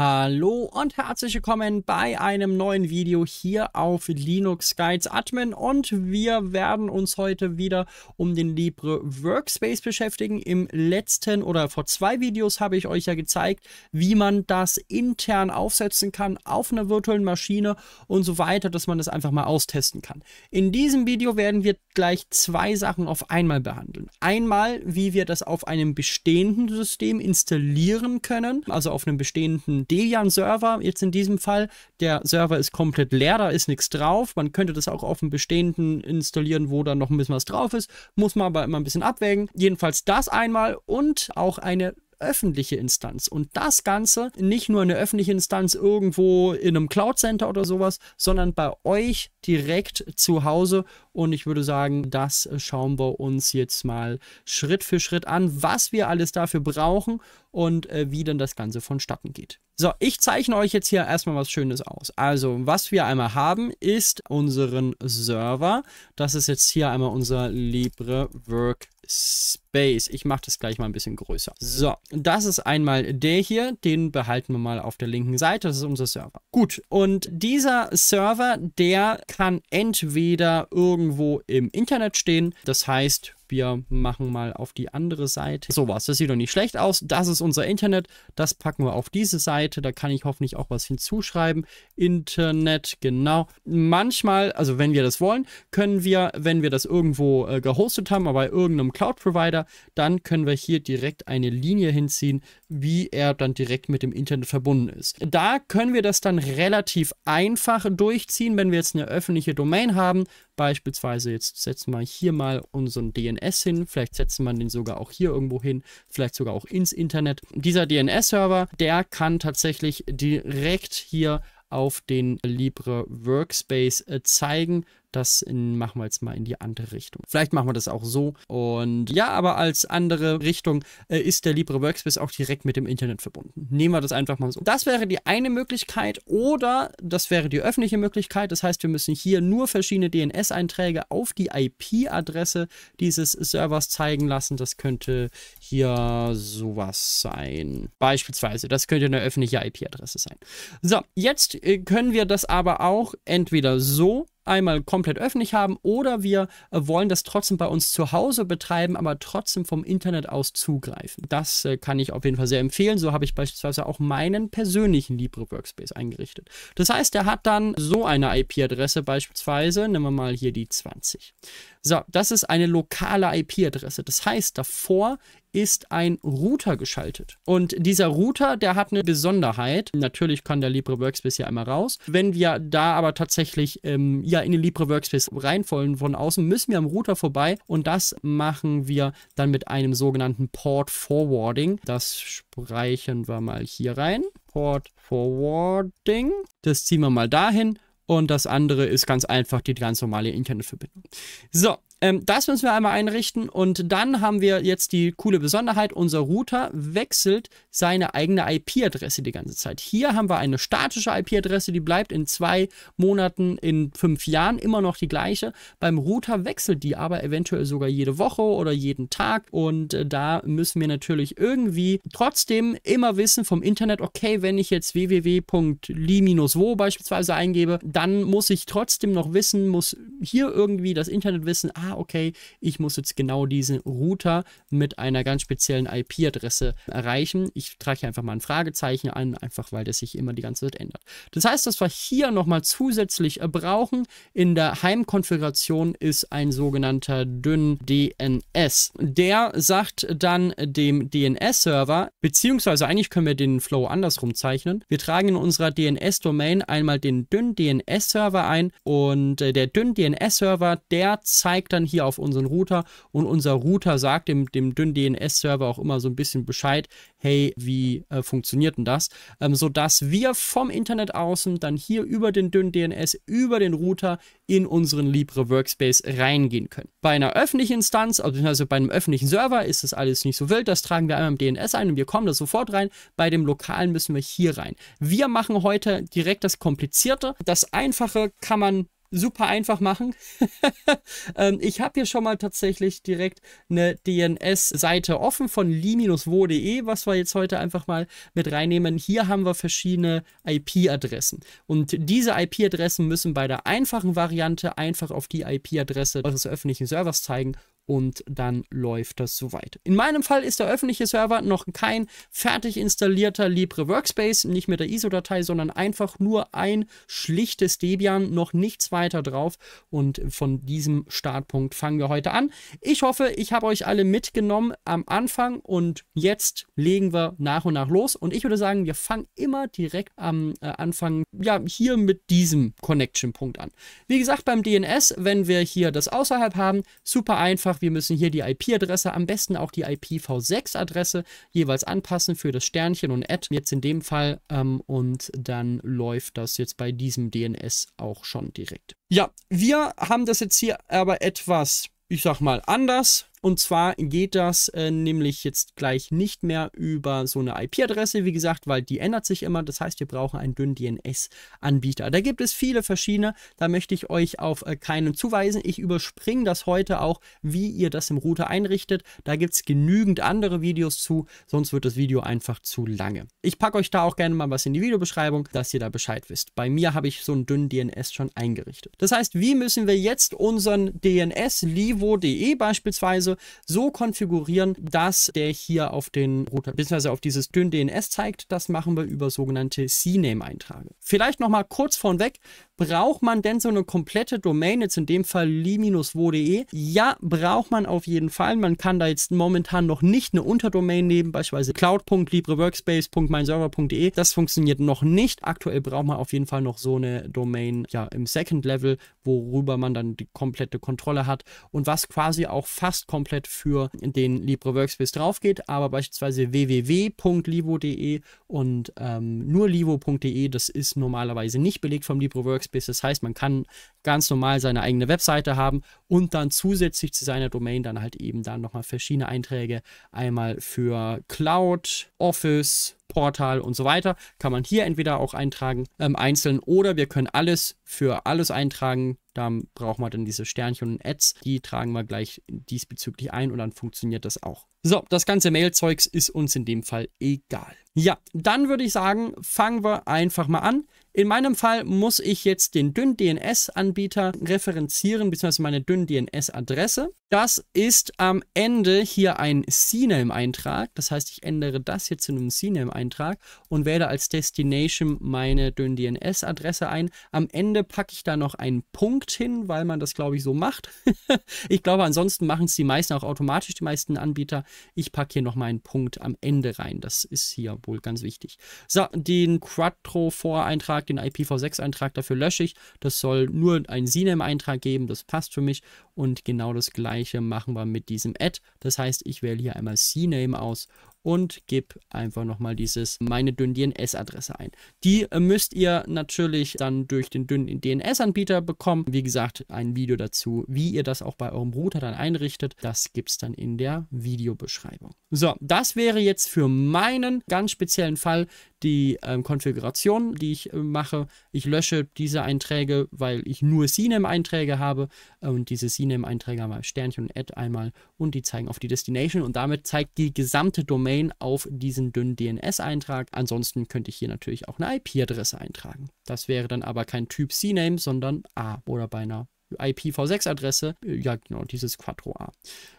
Hallo und herzlich willkommen bei einem neuen Video hier auf Linux Guides Admin und wir werden uns heute wieder um den Libre Workspace beschäftigen. Im letzten oder vor zwei Videos habe ich euch ja gezeigt, wie man das intern aufsetzen kann auf einer virtuellen Maschine und so weiter, dass man das einfach mal austesten kann. In diesem Video werden wir gleich zwei Sachen auf einmal behandeln. Einmal, wie wir das auf einem bestehenden System installieren können, also auf einem bestehenden Debian-Server, jetzt in diesem Fall. Der Server ist komplett leer, da ist nichts drauf. Man könnte das auch auf dem bestehenden installieren, wo dann noch ein bisschen was drauf ist. Muss man aber immer ein bisschen abwägen. Jedenfalls das einmal und auch eine öffentliche Instanz. Und das Ganze nicht nur eine öffentliche Instanz irgendwo in einem Cloud Center oder sowas, sondern bei euch direkt zu Hause. Und ich würde sagen, das schauen wir uns jetzt mal Schritt für Schritt an, was wir alles dafür brauchen und äh, wie dann das Ganze vonstatten geht. So, ich zeichne euch jetzt hier erstmal was Schönes aus. Also, was wir einmal haben, ist unseren Server. Das ist jetzt hier einmal unser LibreWork Space. Ich mache das gleich mal ein bisschen größer. So, das ist einmal der hier. Den behalten wir mal auf der linken Seite. Das ist unser Server. Gut, und dieser Server, der kann entweder irgendwo im Internet stehen. Das heißt, wir machen mal auf die andere Seite. Sowas, das sieht doch nicht schlecht aus. Das ist unser Internet. Das packen wir auf diese Seite. Da kann ich hoffentlich auch was hinzuschreiben. Internet, genau. Manchmal, also wenn wir das wollen, können wir, wenn wir das irgendwo äh, gehostet haben, aber bei irgendeinem Cloud-Provider, dann können wir hier direkt eine Linie hinziehen, wie er dann direkt mit dem Internet verbunden ist. Da können wir das dann relativ einfach durchziehen, wenn wir jetzt eine öffentliche Domain haben, Beispielsweise jetzt setzen wir hier mal unseren DNS hin, vielleicht setzen wir den sogar auch hier irgendwo hin, vielleicht sogar auch ins Internet. Dieser DNS-Server, der kann tatsächlich direkt hier auf den Libre Workspace äh, zeigen. Das in, machen wir jetzt mal in die andere Richtung. Vielleicht machen wir das auch so. Und ja, aber als andere Richtung äh, ist der Libre Workspace auch direkt mit dem Internet verbunden. Nehmen wir das einfach mal so. Das wäre die eine Möglichkeit oder das wäre die öffentliche Möglichkeit. Das heißt, wir müssen hier nur verschiedene DNS-Einträge auf die IP-Adresse dieses Servers zeigen lassen. Das könnte hier sowas sein. Beispielsweise, das könnte eine öffentliche IP-Adresse sein. So, jetzt äh, können wir das aber auch entweder so einmal komplett öffentlich haben oder wir äh, wollen das trotzdem bei uns zu Hause betreiben, aber trotzdem vom Internet aus zugreifen. Das äh, kann ich auf jeden Fall sehr empfehlen. So habe ich beispielsweise auch meinen persönlichen Libre Workspace eingerichtet. Das heißt, er hat dann so eine IP-Adresse beispielsweise, nehmen wir mal hier die 20. So, das ist eine lokale IP-Adresse. Das heißt, davor ist ein Router geschaltet. Und dieser Router, der hat eine Besonderheit. Natürlich kann der Libre Workspace ja einmal raus. Wenn wir da aber tatsächlich ähm, ja in den Libre Workspace reinfallen von außen, müssen wir am Router vorbei und das machen wir dann mit einem sogenannten Port Forwarding. Das speichern wir mal hier rein. Port Forwarding. Das ziehen wir mal dahin und das andere ist ganz einfach die ganz normale Internetverbindung. So, ähm, das müssen wir einmal einrichten und dann haben wir jetzt die coole Besonderheit, unser Router wechselt seine eigene IP-Adresse die ganze Zeit. Hier haben wir eine statische IP-Adresse, die bleibt in zwei Monaten, in fünf Jahren immer noch die gleiche. Beim Router wechselt die aber eventuell sogar jede Woche oder jeden Tag und äh, da müssen wir natürlich irgendwie trotzdem immer wissen vom Internet, okay, wenn ich jetzt www.li-wo beispielsweise eingebe, dann muss ich trotzdem noch wissen, muss hier irgendwie das Internet wissen, ah, ah, okay, ich muss jetzt genau diesen Router mit einer ganz speziellen IP-Adresse erreichen. Ich trage hier einfach mal ein Fragezeichen an, einfach weil das sich immer die ganze Zeit ändert. Das heißt, was wir hier nochmal zusätzlich äh, brauchen, in der Heimkonfiguration ist ein sogenannter dünn DNS. Der sagt dann dem DNS-Server, beziehungsweise eigentlich können wir den Flow andersrum zeichnen. Wir tragen in unserer DNS-Domain einmal den dünn DNS-Server ein und äh, der dünn DNS-Server, der zeigt dann dann hier auf unseren Router und unser Router sagt dem, dem dünnen DNS-Server auch immer so ein bisschen Bescheid, hey, wie äh, funktioniert denn das? Ähm, sodass wir vom Internet außen dann hier über den dünnen DNS, über den Router in unseren Libre Workspace reingehen können. Bei einer öffentlichen Instanz, also bei einem öffentlichen Server ist das alles nicht so wild, das tragen wir einmal im DNS ein und wir kommen da sofort rein. Bei dem lokalen müssen wir hier rein. Wir machen heute direkt das Komplizierte. Das Einfache kann man super einfach machen. Ähm, ich habe hier schon mal tatsächlich direkt eine DNS-Seite offen von li-wo.de, was wir jetzt heute einfach mal mit reinnehmen. Hier haben wir verschiedene IP-Adressen. Und diese IP-Adressen müssen bei der einfachen Variante einfach auf die IP-Adresse eures öffentlichen Servers zeigen und dann läuft das soweit. In meinem Fall ist der öffentliche Server noch kein fertig installierter Libre Workspace, nicht mit der ISO-Datei, sondern einfach nur ein schlichtes Debian, noch nichts weiter drauf und von diesem Startpunkt fangen wir heute an. Ich hoffe, ich habe euch alle mitgenommen am Anfang und jetzt legen wir nach und nach los und ich würde sagen, wir fangen immer direkt am äh, Anfang, ja, hier mit diesem Connection-Punkt an. Wie gesagt, beim DNS, wenn wir hier das außerhalb haben, super einfach, einfach, wir müssen hier die IP-Adresse, am besten auch die IPv6-Adresse jeweils anpassen für das Sternchen und Add, jetzt in dem Fall. Ähm, und dann läuft das jetzt bei diesem DNS auch schon direkt. Ja, wir haben das jetzt hier aber etwas, ich sag mal, anders und zwar geht das äh, nämlich jetzt gleich nicht mehr über so eine IP-Adresse, wie gesagt, weil die ändert sich immer. Das heißt, wir brauchen einen dünnen DNS-Anbieter. Da gibt es viele verschiedene. Da möchte ich euch auf äh, keinen zuweisen. Ich überspringe das heute auch, wie ihr das im Router einrichtet. Da gibt es genügend andere Videos zu, sonst wird das Video einfach zu lange. Ich packe euch da auch gerne mal was in die Videobeschreibung, dass ihr da Bescheid wisst. Bei mir habe ich so einen dünnen DNS schon eingerichtet. Das heißt, wie müssen wir jetzt unseren DNS livo.de beispielsweise Weise also so konfigurieren, dass der hier auf den Router bzw. auf dieses dünn DNS zeigt. Das machen wir über sogenannte CNAME-Einträge. Vielleicht nochmal kurz vorweg, Braucht man denn so eine komplette Domain, jetzt in dem Fall li-wo.de? Ja, braucht man auf jeden Fall. Man kann da jetzt momentan noch nicht eine Unterdomain nehmen, beispielsweise cloud.libreworkspace.meinserver.de. Das funktioniert noch nicht. Aktuell braucht man auf jeden Fall noch so eine Domain ja, im Second Level, worüber man dann die komplette Kontrolle hat und was quasi auch fast komplett für den LibreWorkspace drauf geht. aber beispielsweise www.livo.de und ähm, nur livo.de, das ist normalerweise nicht belegt vom LibreWorkspace. Backspace. Das heißt, man kann ganz normal seine eigene Webseite haben und dann zusätzlich zu seiner Domain dann halt eben dann nochmal verschiedene Einträge. Einmal für Cloud, Office, Portal und so weiter, kann man hier entweder auch eintragen ähm, einzeln oder wir können alles für alles eintragen. Da brauchen wir dann diese Sternchen und Ads, die tragen wir gleich diesbezüglich ein und dann funktioniert das auch. So, das ganze mail ist uns in dem Fall egal. Ja, dann würde ich sagen, fangen wir einfach mal an. In meinem Fall muss ich jetzt den dünn DNS-Anbieter referenzieren, beziehungsweise meine dünn DNS-Adresse. Das ist am Ende hier ein CNAME-Eintrag. Das heißt, ich ändere das hier zu einem CNAME-Eintrag. Eintrag und wähle als Destination meine dns adresse ein. Am Ende packe ich da noch einen Punkt hin, weil man das, glaube ich, so macht. ich glaube, ansonsten machen es die meisten auch automatisch, die meisten Anbieter. Ich packe hier noch meinen Punkt am Ende rein. Das ist hier wohl ganz wichtig. So, den Quattro-For-Eintrag, den IPv6-Eintrag, dafür lösche ich. Das soll nur ein CNAME-Eintrag geben. Das passt für mich. Und genau das gleiche machen wir mit diesem Add. Das heißt, ich wähle hier einmal CNAME aus und gib einfach nochmal dieses meine dünn DNS-Adresse ein. Die äh, müsst ihr natürlich dann durch den dünnen DNS-Anbieter bekommen. Wie gesagt, ein Video dazu, wie ihr das auch bei eurem Router dann einrichtet, das gibt es dann in der Videobeschreibung. So, das wäre jetzt für meinen ganz speziellen Fall die ähm, Konfiguration, die ich äh, mache. Ich lösche diese Einträge, weil ich nur CNAME-Einträge habe. und diese CNAME-Einträge haben Sternchen und Add einmal und die zeigen auf die Destination und damit zeigt die gesamte Domain auf diesen dünnen DNS-Eintrag. Ansonsten könnte ich hier natürlich auch eine IP-Adresse eintragen. Das wäre dann aber kein Typ CNAME, sondern A oder beinahe IPv6-Adresse. Ja, genau, dieses Quattro-A.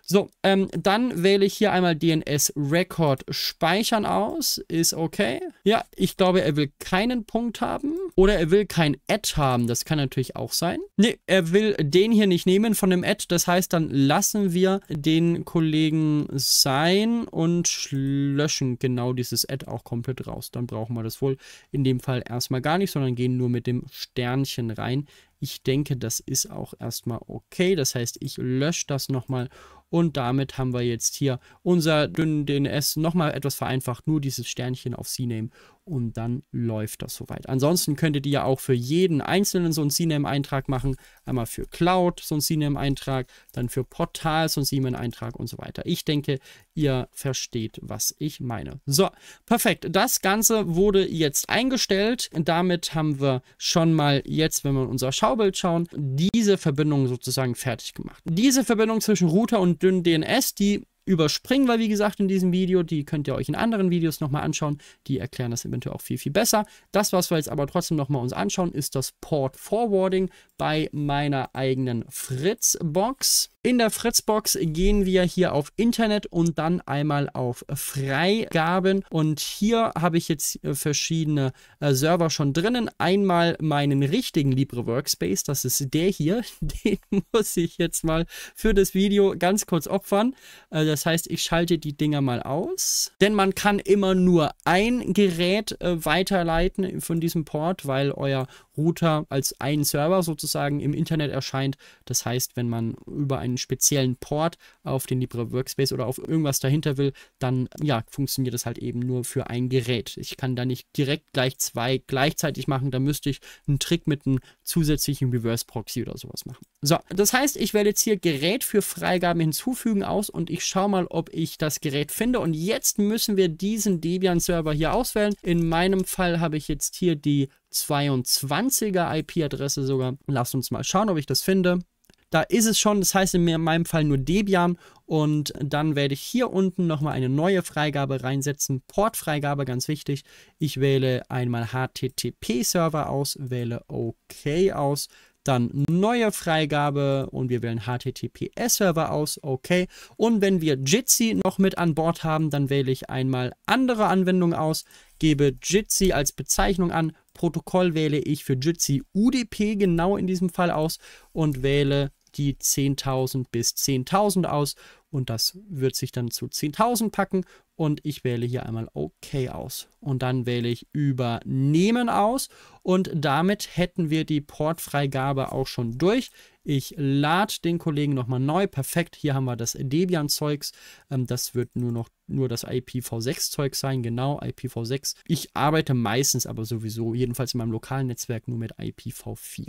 So, ähm, dann wähle ich hier einmal DNS-Record speichern aus. Ist okay. Ja, ich glaube, er will keinen Punkt haben. Oder er will kein Add haben. Das kann natürlich auch sein. Ne, er will den hier nicht nehmen von dem Add. Das heißt, dann lassen wir den Kollegen sein und löschen genau dieses Add auch komplett raus. Dann brauchen wir das wohl in dem Fall erstmal gar nicht, sondern gehen nur mit dem Sternchen rein ich denke, das ist auch erstmal okay. Das heißt, ich lösche das nochmal und damit haben wir jetzt hier unser dünnen DNS nochmal etwas vereinfacht, nur dieses Sternchen auf CNAME und dann läuft das soweit. Ansonsten könntet ihr ja auch für jeden einzelnen so einen CNAME-Eintrag machen. Einmal für Cloud so einen CNAME-Eintrag, dann für Portal so einen CNAME-Eintrag und so weiter. Ich denke, ihr versteht, was ich meine. So, perfekt. Das Ganze wurde jetzt eingestellt. Damit haben wir schon mal jetzt, wenn wir in unser Schaubild schauen, diese Verbindung sozusagen fertig gemacht. Diese Verbindung zwischen Router und und dünnen DNS, die überspringen wir, wie gesagt, in diesem Video. Die könnt ihr euch in anderen Videos nochmal anschauen. Die erklären das eventuell auch viel, viel besser. Das, was wir jetzt aber trotzdem nochmal uns anschauen, ist das Port Forwarding bei meiner eigenen Fritz-Box. In der Fritzbox gehen wir hier auf Internet und dann einmal auf Freigaben. Und hier habe ich jetzt äh, verschiedene äh, Server schon drinnen. Einmal meinen richtigen Libre Workspace, das ist der hier. Den muss ich jetzt mal für das Video ganz kurz opfern. Äh, das heißt, ich schalte die Dinger mal aus. Denn man kann immer nur ein Gerät weiterleiten von diesem Port, weil euer Router als ein Server sozusagen im Internet erscheint. Das heißt, wenn man über einen speziellen Port auf den Libre Workspace oder auf irgendwas dahinter will, dann ja, funktioniert das halt eben nur für ein Gerät. Ich kann da nicht direkt gleich zwei gleichzeitig machen, da müsste ich einen Trick mit einem zusätzlichen Reverse Proxy oder sowas machen. So, das heißt, ich werde jetzt hier Gerät für Freigaben hinzufügen aus und ich schaue mal, ob ich das Gerät finde und jetzt müssen wir diesen Debian Server hier auswählen. In meinem Fall habe ich jetzt hier die 22er IP-Adresse sogar. Lass uns mal schauen, ob ich das finde. Da ist es schon, das heißt in meinem Fall nur Debian und dann werde ich hier unten nochmal eine neue Freigabe reinsetzen. Portfreigabe, ganz wichtig. Ich wähle einmal HTTP-Server aus, wähle OK aus, dann neue Freigabe und wir wählen HTTPS-Server aus, OK. Und wenn wir Jitsi noch mit an Bord haben, dann wähle ich einmal andere Anwendung aus, gebe Jitsi als Bezeichnung an, Protokoll wähle ich für Jitsi UDP genau in diesem Fall aus und wähle die 10.000 bis 10.000 aus und das wird sich dann zu 10.000 packen und ich wähle hier einmal OK aus. Und dann wähle ich Übernehmen aus und damit hätten wir die Portfreigabe auch schon durch. Ich lade den Kollegen nochmal neu. Perfekt, hier haben wir das Debian-Zeugs. Ähm, das wird nur noch nur das IPv6-Zeug sein, genau, IPv6. Ich arbeite meistens aber sowieso, jedenfalls in meinem lokalen Netzwerk, nur mit IPv4.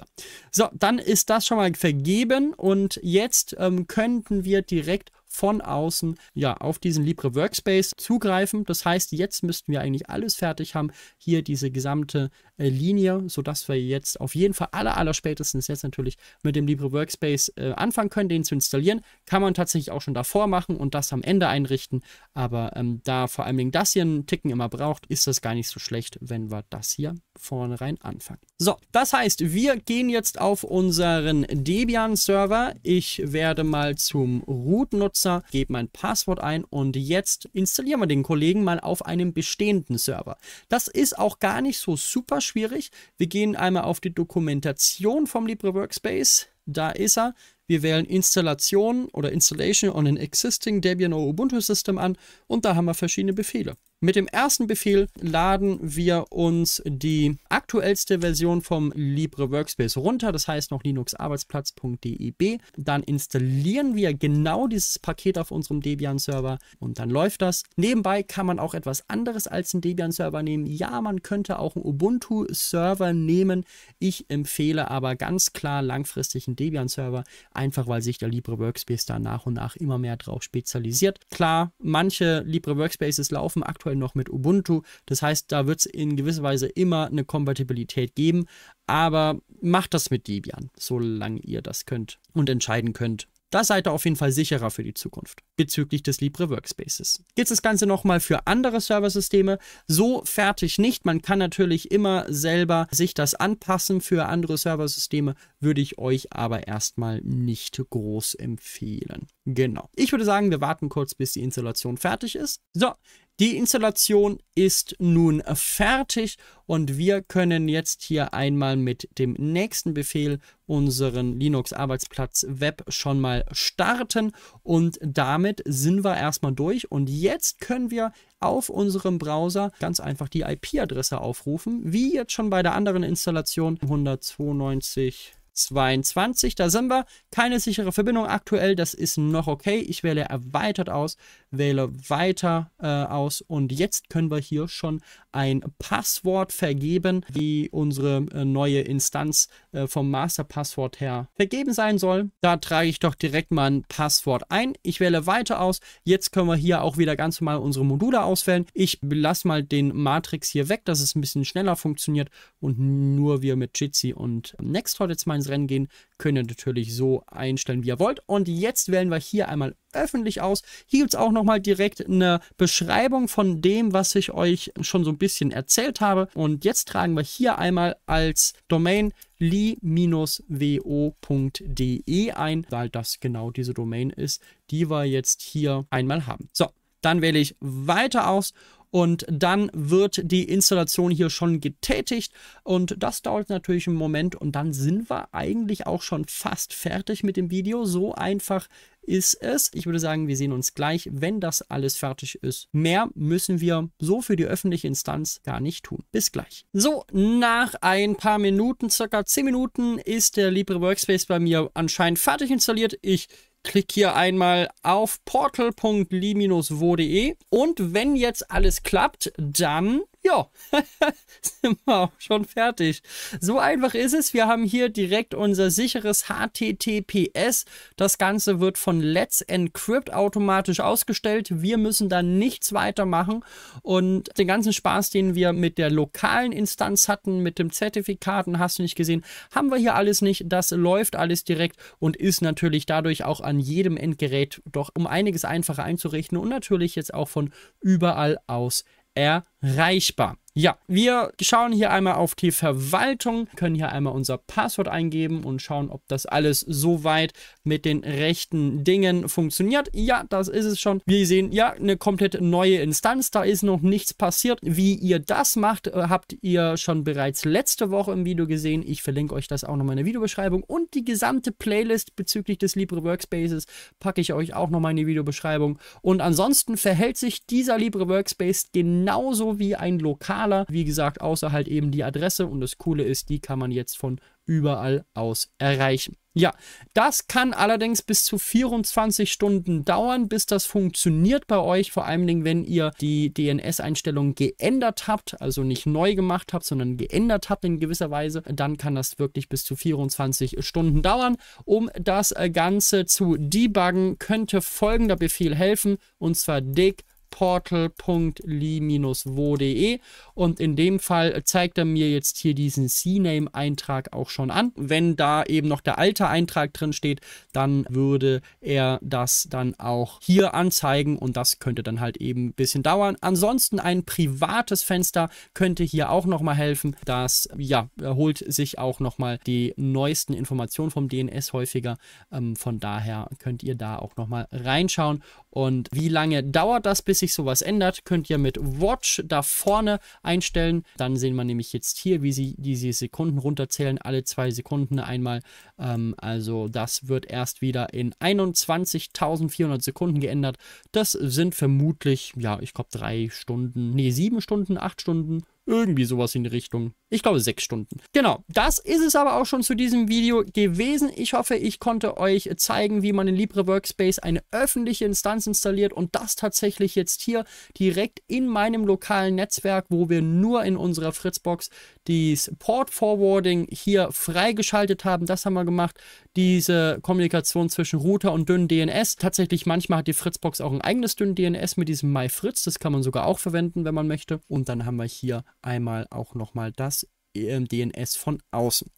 So, dann ist das schon mal vergeben und jetzt ähm, könnten wir direkt von außen ja auf diesen Libre Workspace zugreifen. Das heißt, jetzt müssten wir eigentlich alles fertig haben, hier diese gesamte äh, Linie, sodass wir jetzt auf jeden Fall aller, aller spätestens jetzt natürlich mit dem Libre Workspace äh, anfangen können, den zu installieren. Kann man tatsächlich auch schon davor machen und das am Ende einrichten. Aber ähm, da vor allen Dingen das hier einen Ticken immer braucht, ist das gar nicht so schlecht, wenn wir das hier vornherein anfangen. So, das heißt, wir gehen jetzt auf unseren Debian-Server. Ich werde mal zum Root-Nutzer, gebe mein Passwort ein und jetzt installieren wir den Kollegen mal auf einem bestehenden Server. Das ist auch gar nicht so super schwierig schwierig. Wir gehen einmal auf die Dokumentation vom Libre Workspace. Da ist er. Wir wählen Installation oder Installation on an existing Debian or Ubuntu System an und da haben wir verschiedene Befehle. Mit dem ersten Befehl laden wir uns die aktuellste Version vom Libre Workspace runter, das heißt noch linuxarbeitsplatz.deb. Dann installieren wir genau dieses Paket auf unserem Debian-Server und dann läuft das. Nebenbei kann man auch etwas anderes als einen Debian-Server nehmen. Ja, man könnte auch einen Ubuntu-Server nehmen. Ich empfehle aber ganz klar langfristig einen Debian-Server, einfach weil sich der Libre Workspace da nach und nach immer mehr drauf spezialisiert. Klar, manche Libre Workspaces laufen aktuell noch mit Ubuntu, das heißt, da wird es in gewisser Weise immer eine Kompatibilität geben, aber macht das mit Debian, solange ihr das könnt und entscheiden könnt, da seid ihr auf jeden Fall sicherer für die Zukunft bezüglich des Libre Workspaces. Gilt das Ganze nochmal für andere Serversysteme? So fertig nicht. Man kann natürlich immer selber sich das anpassen für andere Serversysteme, würde ich euch aber erstmal nicht groß empfehlen. Genau. Ich würde sagen, wir warten kurz, bis die Installation fertig ist. So, die Installation ist nun fertig und wir können jetzt hier einmal mit dem nächsten Befehl unseren Linux Arbeitsplatz Web schon mal starten und damit sind wir erstmal durch und jetzt können wir auf unserem Browser ganz einfach die IP-Adresse aufrufen, wie jetzt schon bei der anderen Installation 192 22. Da sind wir. Keine sichere Verbindung aktuell. Das ist noch okay. Ich wähle erweitert aus, wähle weiter äh, aus. Und jetzt können wir hier schon ein Passwort vergeben, wie unsere äh, neue Instanz äh, vom Masterpasswort her vergeben sein soll. Da trage ich doch direkt mal ein Passwort ein. Ich wähle weiter aus. Jetzt können wir hier auch wieder ganz normal unsere Module auswählen. Ich lasse mal den Matrix hier weg, dass es ein bisschen schneller funktioniert und nur wir mit Jitsi und Nextcloud jetzt meinen Rennen gehen. Könnt ihr natürlich so einstellen, wie ihr wollt. Und jetzt wählen wir hier einmal öffentlich aus. Hier gibt es auch nochmal direkt eine Beschreibung von dem, was ich euch schon so ein bisschen erzählt habe. Und jetzt tragen wir hier einmal als Domain li-wo.de ein, weil das genau diese Domain ist, die wir jetzt hier einmal haben. So, dann wähle ich weiter aus und dann wird die Installation hier schon getätigt und das dauert natürlich einen Moment und dann sind wir eigentlich auch schon fast fertig mit dem Video. So einfach ist es. Ich würde sagen, wir sehen uns gleich, wenn das alles fertig ist. Mehr müssen wir so für die öffentliche Instanz gar nicht tun. Bis gleich. So, nach ein paar Minuten, circa 10 Minuten, ist der Libre Workspace bei mir anscheinend fertig installiert. Ich Klick hier einmal auf portal.li-wo.de und wenn jetzt alles klappt, dann ja, sind wir auch schon fertig. So einfach ist es. Wir haben hier direkt unser sicheres HTTPS. Das Ganze wird von Let's Encrypt automatisch ausgestellt. Wir müssen da nichts weitermachen. Und den ganzen Spaß, den wir mit der lokalen Instanz hatten, mit dem Zertifikaten, hast du nicht gesehen, haben wir hier alles nicht. Das läuft alles direkt und ist natürlich dadurch auch an jedem Endgerät doch um einiges einfacher einzurichten und natürlich jetzt auch von überall aus erreichbar erreichbar. Ja, wir schauen hier einmal auf die Verwaltung, können hier einmal unser Passwort eingeben und schauen, ob das alles soweit mit den rechten Dingen funktioniert. Ja, das ist es schon. Wir sehen, ja, eine komplett neue Instanz, da ist noch nichts passiert. Wie ihr das macht, äh, habt ihr schon bereits letzte Woche im Video gesehen. Ich verlinke euch das auch nochmal in der Videobeschreibung und die gesamte Playlist bezüglich des Libre Workspaces packe ich euch auch nochmal in die Videobeschreibung. Und ansonsten verhält sich dieser Libre Workspace genauso genauso wie ein lokaler, wie gesagt, außer halt eben die Adresse. Und das Coole ist, die kann man jetzt von überall aus erreichen. Ja, das kann allerdings bis zu 24 Stunden dauern, bis das funktioniert bei euch, vor allen Dingen, wenn ihr die DNS-Einstellung geändert habt, also nicht neu gemacht habt, sondern geändert habt in gewisser Weise, dann kann das wirklich bis zu 24 Stunden dauern. Um das äh, Ganze zu debuggen, könnte folgender Befehl helfen, und zwar dick portalli wode und in dem Fall zeigt er mir jetzt hier diesen CNAME-Eintrag auch schon an. Wenn da eben noch der alte Eintrag drin steht, dann würde er das dann auch hier anzeigen und das könnte dann halt eben ein bisschen dauern. Ansonsten ein privates Fenster könnte hier auch nochmal helfen. Das ja, holt sich auch nochmal die neuesten Informationen vom DNS häufiger. Ähm, von daher könnt ihr da auch nochmal reinschauen und wie lange dauert das, bis sich sowas ändert, könnt ihr mit Watch da vorne einstellen. Dann sehen wir nämlich jetzt hier, wie sie diese Sekunden runterzählen, alle zwei Sekunden einmal. Ähm, also das wird erst wieder in 21.400 Sekunden geändert. Das sind vermutlich, ja, ich glaube drei Stunden, nee, sieben Stunden, acht Stunden, irgendwie sowas in die Richtung. Ich glaube sechs Stunden. Genau, das ist es aber auch schon zu diesem Video gewesen. Ich hoffe, ich konnte euch zeigen, wie man in Libre Workspace eine öffentliche Instanz installiert und das tatsächlich jetzt hier direkt in meinem lokalen Netzwerk, wo wir nur in unserer Fritzbox dieses Port Forwarding hier freigeschaltet haben. Das haben wir gemacht. Diese Kommunikation zwischen Router und dünnen DNS. Tatsächlich manchmal hat die Fritzbox auch ein eigenes dünnen DNS mit diesem MyFritz. Das kann man sogar auch verwenden, wenn man möchte. Und dann haben wir hier einmal auch nochmal das DNS von außen.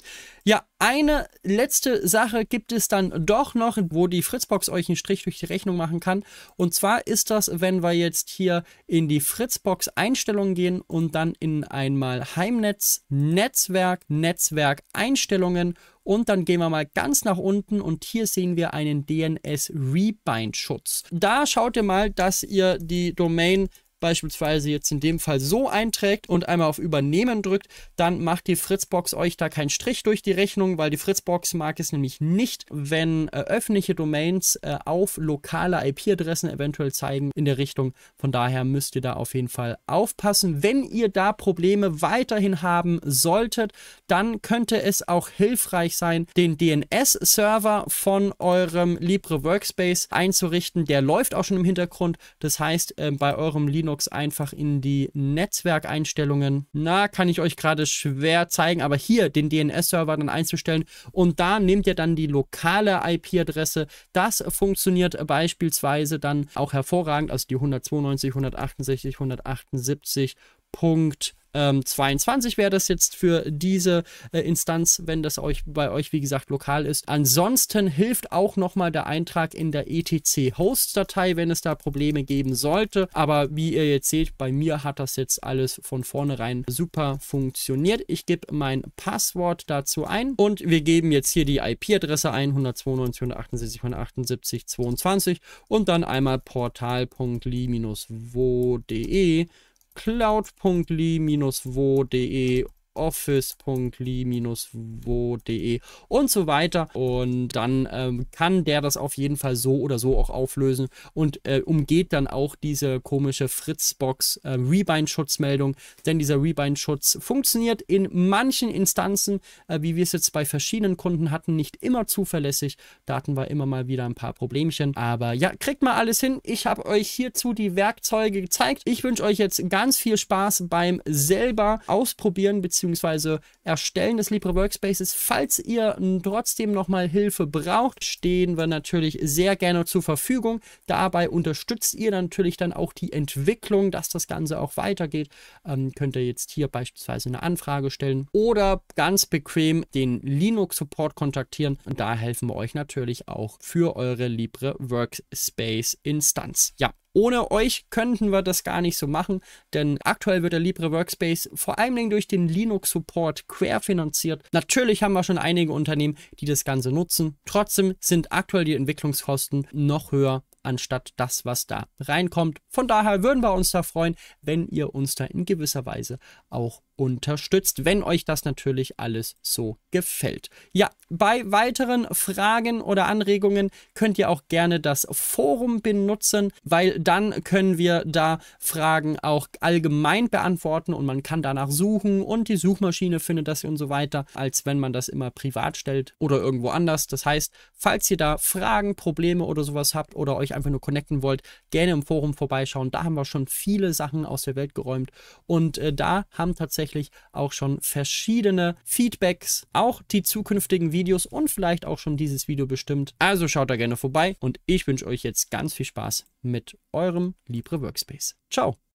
Ja, eine letzte Sache gibt es dann doch noch, wo die Fritzbox euch einen Strich durch die Rechnung machen kann. Und zwar ist das, wenn wir jetzt hier in die Fritzbox Einstellungen gehen und dann in einmal Heimnetz, Netzwerk, Netzwerk Einstellungen und dann gehen wir mal ganz nach unten und hier sehen wir einen DNS Rebind Schutz. Da schaut ihr mal, dass ihr die Domain beispielsweise jetzt in dem Fall so einträgt und einmal auf Übernehmen drückt, dann macht die Fritzbox euch da keinen Strich durch die Rechnung, weil die Fritzbox mag es nämlich nicht, wenn äh, öffentliche Domains äh, auf lokale IP-Adressen eventuell zeigen in der Richtung. Von daher müsst ihr da auf jeden Fall aufpassen. Wenn ihr da Probleme weiterhin haben solltet, dann könnte es auch hilfreich sein, den DNS-Server von eurem Libre Workspace einzurichten. Der läuft auch schon im Hintergrund. Das heißt, äh, bei eurem Linux Linux einfach in die Netzwerkeinstellungen. Na, kann ich euch gerade schwer zeigen, aber hier den DNS-Server dann einzustellen und da nehmt ihr dann die lokale IP-Adresse. Das funktioniert beispielsweise dann auch hervorragend, also die 192, 168, 178 Punkt 22 ähm, wäre das jetzt für diese äh, Instanz, wenn das euch bei euch wie gesagt lokal ist. Ansonsten hilft auch nochmal der Eintrag in der etc Host Datei, wenn es da Probleme geben sollte. Aber wie ihr jetzt seht, bei mir hat das jetzt alles von vornherein super funktioniert. Ich gebe mein Passwort dazu ein und wir geben jetzt hier die IP-Adresse ein 192.168.178.22 und dann einmal portal.li-wo.de cloud.ly-wo.de office.li-wo.de und so weiter. Und dann ähm, kann der das auf jeden Fall so oder so auch auflösen und äh, umgeht dann auch diese komische Fritzbox äh, Rebind-Schutzmeldung. Denn dieser Rebind-Schutz funktioniert in manchen Instanzen, äh, wie wir es jetzt bei verschiedenen Kunden hatten, nicht immer zuverlässig. Da hatten wir immer mal wieder ein paar Problemchen. Aber ja, kriegt mal alles hin. Ich habe euch hierzu die Werkzeuge gezeigt. Ich wünsche euch jetzt ganz viel Spaß beim selber ausprobieren bzw bzw. Erstellen des Libre Workspaces. Falls ihr trotzdem nochmal Hilfe braucht, stehen wir natürlich sehr gerne zur Verfügung. Dabei unterstützt ihr natürlich dann auch die Entwicklung, dass das Ganze auch weitergeht. Ähm, könnt ihr jetzt hier beispielsweise eine Anfrage stellen oder ganz bequem den Linux Support kontaktieren. Und da helfen wir euch natürlich auch für eure Libre Workspace Instanz. Ja, ohne euch könnten wir das gar nicht so machen, denn aktuell wird der Libre Workspace vor allen Dingen durch den Linux-Support querfinanziert. Natürlich haben wir schon einige Unternehmen, die das Ganze nutzen. Trotzdem sind aktuell die Entwicklungskosten noch höher anstatt das, was da reinkommt. Von daher würden wir uns da freuen, wenn ihr uns da in gewisser Weise auch unterstützt, wenn euch das natürlich alles so gefällt. Ja, bei weiteren Fragen oder Anregungen könnt ihr auch gerne das Forum benutzen, weil dann können wir da Fragen auch allgemein beantworten und man kann danach suchen und die Suchmaschine findet das und so weiter, als wenn man das immer privat stellt oder irgendwo anders. Das heißt, falls ihr da Fragen, Probleme oder sowas habt oder euch einfach nur connecten wollt, gerne im Forum vorbeischauen. Da haben wir schon viele Sachen aus der Welt geräumt und äh, da haben tatsächlich tatsächlich auch schon verschiedene Feedbacks, auch die zukünftigen Videos und vielleicht auch schon dieses Video bestimmt. Also schaut da gerne vorbei und ich wünsche euch jetzt ganz viel Spaß mit eurem Libre Workspace. Ciao!